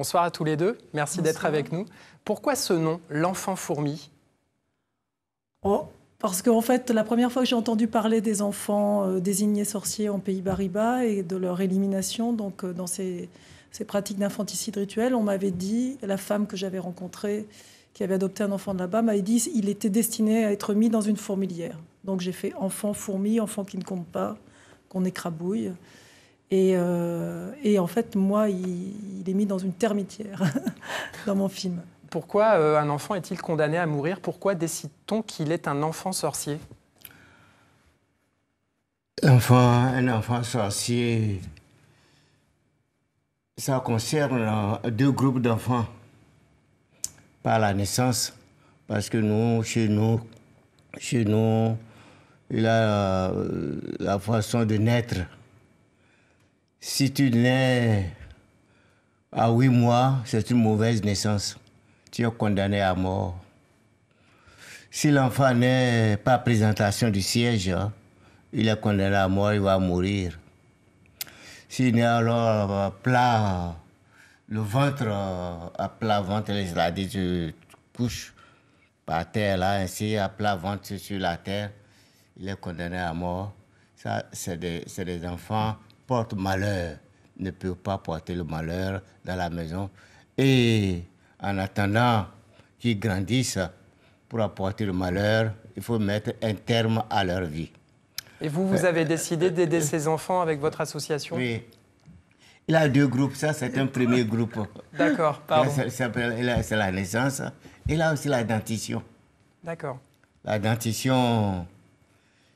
Bonsoir à tous les deux. Merci d'être avec nous. Pourquoi ce nom, l'enfant fourmi oh, Parce qu'en fait, la première fois que j'ai entendu parler des enfants euh, désignés sorciers en pays Bariba et de leur élimination, donc euh, dans ces, pratiques d'infanticide rituel, on m'avait dit, la femme que j'avais rencontrée, qui avait adopté un enfant de là-bas, m'avait dit il était destiné à être mis dans une fourmilière. Donc j'ai fait enfant fourmi, enfant qui ne compte pas, qu'on écrabouille. Euh, et, en fait, moi, il, est mis dans une termitière dans mon film. Pourquoi euh, un enfant est-il condamné à mourir Pourquoi décide-t-on qu'il est un enfant sorcier Un enfant sorcier, ça concerne euh, deux groupes d'enfants par la naissance. Parce que nous, chez nous, chez nous, la façon de naître, si tu nais à ah huit mois, c'est une mauvaise naissance. Tu es condamné à mort. Si l'enfant n'est pas présentation du siège, hein, il est condamné à mort, il va mourir. S'il n'est alors euh, plat, le ventre euh, à plat ventre, c'est-à-dire tu couches par terre là, ainsi à plat ventre sur la terre, il est condamné à mort. Ça, c'est des enfants porte malheur ne peut pas porter le malheur dans la maison. Et en attendant qu'ils grandissent pour apporter le malheur, il faut mettre un terme à leur vie. Et vous, vous avez décidé d'aider ces enfants avec votre association Oui. Il a deux groupes, ça c'est un premier groupe. D'accord, pardon. C'est la naissance et là aussi la dentition. D'accord. La dentition,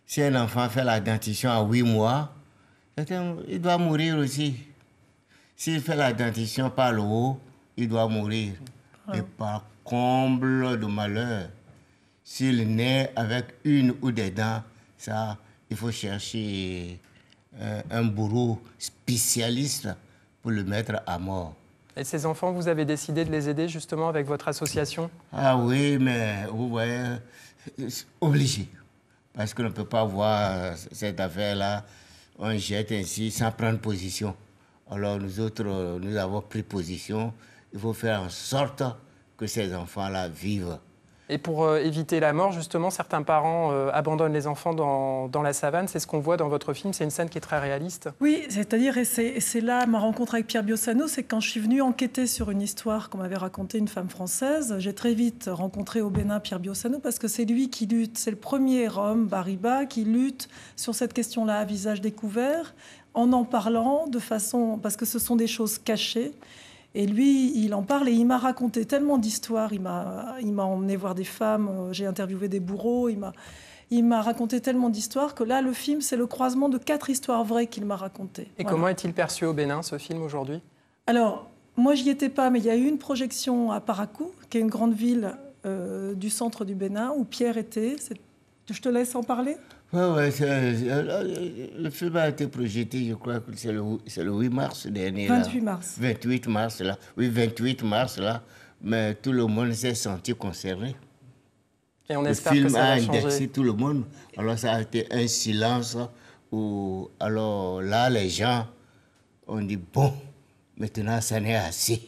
si un enfant fait la dentition à huit mois, il doit mourir aussi. S'il fait la dentition par le haut, il doit mourir. Et par comble de malheur, s'il naît avec une ou des dents, ça, il faut chercher euh, un, bourreau spécialiste pour le mettre à mort. Et ces enfants, vous avez décidé de les aider justement avec votre association Ah oui, mais vous voyez, obligé. Parce qu'on ne peut pas voir euh, cette affaire-là on jette ainsi sans prendre position. Alors nous autres, euh, nous avons pris position. Il faut faire en sorte que ces enfants-là vivent et pour euh, éviter la mort, justement, certains parents euh, abandonnent les enfants dans, la savane. C'est ce qu'on voit dans votre film. C'est une scène qui est très réaliste. Oui, c'est-à-dire, et c'est là ma rencontre avec Pierre Biosano, c'est quand je suis venue enquêter sur une histoire qu'on m'avait racontée une femme française, j'ai très vite rencontré au Bénin Pierre Biosano, parce que c'est lui qui lutte. C'est le premier homme, Bariba, qui lutte sur cette question-là à visage découvert, en en parlant de façon. parce que ce sont des choses cachées. Et lui, il en parle et il m'a raconté tellement d'histoires. Il m'a, emmené voir des femmes, euh, j'ai interviewé des bourreaux, il m'a, raconté tellement d'histoires que là, le film, c'est le croisement de quatre histoires vraies qu'il m'a racontées. Et comment est-il perçu au Bénin, ce film, aujourd'hui Alors, moi, j'y étais pas, mais il y a eu une projection à Parakou, qui est une grande ville euh, du centre du Bénin, où Pierre était. Je te laisse en parler Ouais, ouais, euh, le film a été projeté, je crois que c'est le, le, 8 mars dernier. 28 mars. 28 mars, là. Oui, 28 mars, là. Mais tout le monde s'est senti concerné. Et on le film que ça a indexé tout le monde. Alors, ça a été un silence où, alors là, les gens ont dit bon, maintenant, ça n'est assez.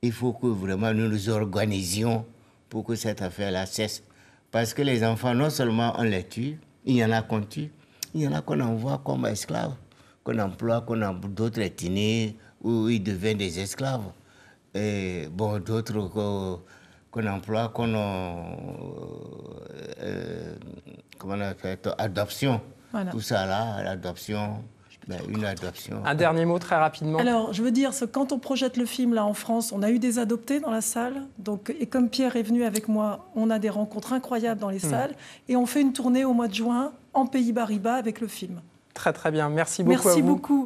Il faut que vraiment nous nous organisions pour que cette affaire-là cesse. Parce que les enfants, non seulement on les tue, il y en a qu'on tue. Il y en a qu'on envoie comme esclaves, qu'on emploie, qu'on emploie d'autres étinés, où ils deviennent des esclaves. Et bon, d'autres qu'on emploie, qu'on. Euh, euh comment on Adoption. Tout ça là, l'adoption. Ben, Un dernier mot très rapidement. Alors, je veux dire, quand on projette le film là en France, on a eu des adoptés dans la salle. Donc, et comme Pierre est venu avec moi, on a des rencontres incroyables dans les hmm. salles. Et on fait une tournée au mois de juin en pays bas avec le film. Très très bien. Merci beaucoup. Merci beaucoup.